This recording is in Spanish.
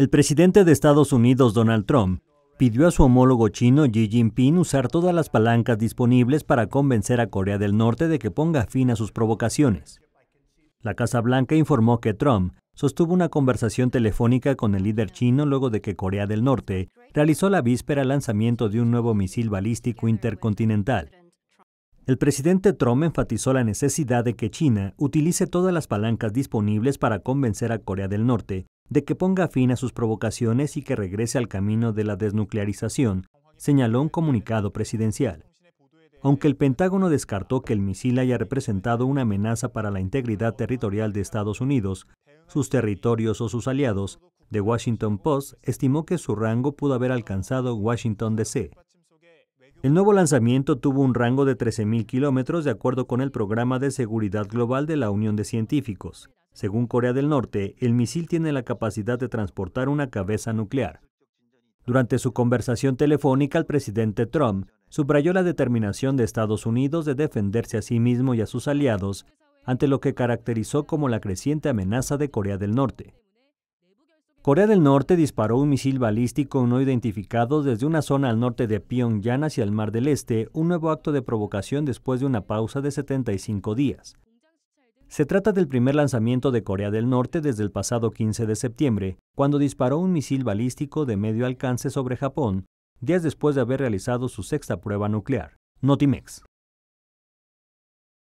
El presidente de Estados Unidos, Donald Trump, pidió a su homólogo chino Xi Jinping usar todas las palancas disponibles para convencer a Corea del Norte de que ponga fin a sus provocaciones. La Casa Blanca informó que Trump sostuvo una conversación telefónica con el líder chino luego de que Corea del Norte realizó la víspera lanzamiento de un nuevo misil balístico intercontinental. El presidente Trump enfatizó la necesidad de que China utilice todas las palancas disponibles para convencer a Corea del Norte de que ponga fin a sus provocaciones y que regrese al camino de la desnuclearización, señaló un comunicado presidencial. Aunque el Pentágono descartó que el misil haya representado una amenaza para la integridad territorial de Estados Unidos, sus territorios o sus aliados, The Washington Post estimó que su rango pudo haber alcanzado Washington, D.C. El nuevo lanzamiento tuvo un rango de 13.000 kilómetros de acuerdo con el Programa de Seguridad Global de la Unión de Científicos. Según Corea del Norte, el misil tiene la capacidad de transportar una cabeza nuclear. Durante su conversación telefónica, el presidente Trump subrayó la determinación de Estados Unidos de defenderse a sí mismo y a sus aliados ante lo que caracterizó como la creciente amenaza de Corea del Norte. Corea del Norte disparó un misil balístico no identificado desde una zona al norte de Pyongyang hacia el Mar del Este, un nuevo acto de provocación después de una pausa de 75 días. Se trata del primer lanzamiento de Corea del Norte desde el pasado 15 de septiembre, cuando disparó un misil balístico de medio alcance sobre Japón, días después de haber realizado su sexta prueba nuclear. Notimex.